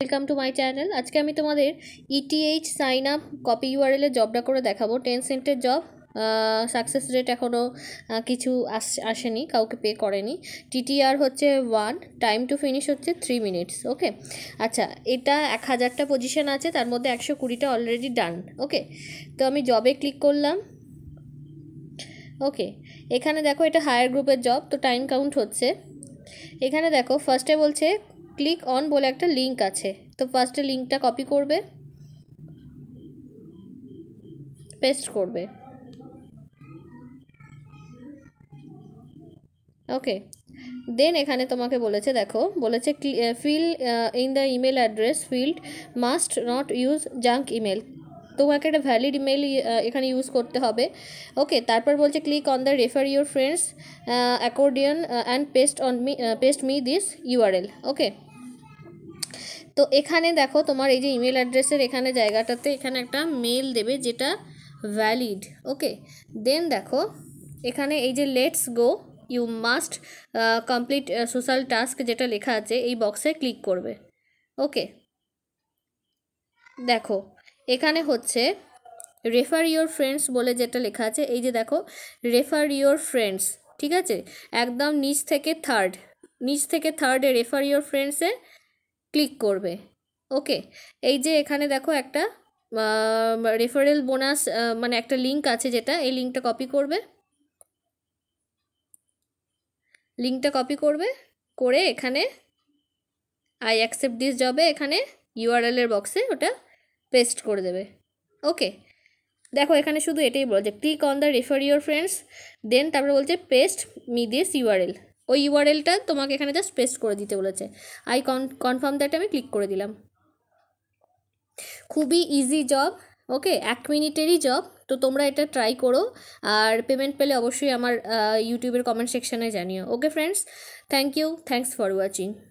welcome to my channel আজকে আমি তোমাদের ইটিএইচ সাইন আপ কপি ইউআরএলের জবটা করে দেখাবো টেন সেন্টের জব সাকসেস রেট এখনও কিছু আসেনি কাউকে পে করেনি টিটিআর হচ্ছে ওয়ান টাইম টু ফিনিশ হচ্ছে থ্রি মিনিটস ওকে আচ্ছা এটা এক হাজারটা পজিশান আছে তার মধ্যে একশো কুড়িটা অলরেডি ডান ওকে তো আমি জবে ক্লিক করলাম ওকে এখানে দেখো এটা হায়ার গ্রুপের জব তো টাইম কাউন্ট হচ্ছে এখানে দেখো ফার্স্টে বলছে ক্লিক অন বলে একটা লিঙ্ক আছে তো ফার্স্টে লিঙ্কটা কপি করবে পেস্ট করবে ওকে দেন এখানে তোমাকে বলেছে দেখো বলেছে fill in the email address field must not use junk email তোমাকে একটা ভ্যালিড ইমেল এখানে ইউজ করতে হবে ওকে তারপর বলছে click on the refer your friends accordion and paste on me paste me this URL okay তো এখানে দেখো তোমার এই যে ইমেল অ্যাড্রেসের এখানে জায়গাটাতে এখানে একটা মেল দেবে যেটা ভ্যালিড ওকে দেন দেখো এখানে এই যে let's go you must complete social task যেটা লেখা আছে এই বক্সে ক্লিক করবে ওকে দেখো এখানে হচ্ছে রেফার ইয়োর ফ্রেন্ডস বলে যেটা লেখা আছে এই যে দেখো রেফার ইয়োর ফ্রেন্ডস ঠিক আছে একদম নিচ থেকে থার্ড নিচ থেকে থার্ডে রেফার ইয়োর ফ্রেন্ডসে ক্লিক করবে ওকে এই যে এখানে দেখো একটা রেফারেল বোনাস মানে একটা লিঙ্ক আছে যেটা এই লিঙ্কটা কপি করবে লিঙ্কটা কপি করবে করে এখানে আই অ্যাকসেপ্ট দিস জবে এখানে ইউআরএলের বক্সে ওটা পেস্ট করে দেবে ওকে দেখো এখানে শুধু এটাই বলছে click on the refer your friends then তারপরে বলছে পেস্ট মি দিস ইউআরএল ওই ইউআরএলটা তোমাকে এখানে জাস্ট পেস্ট করে দিতে বলেছে আই কন কনফার্ম দ্যাট আমি ক্লিক করে দিলাম খুবই ইজি জব ওকে এক মিনিটেরই জব তো তোমরা এটা ট্রাই করো আর পেমেন্ট পেলে অবশ্যই আমার ইউটিউবের কমেন্ট সেকশানে জানিও okay friends thank you thanks for watching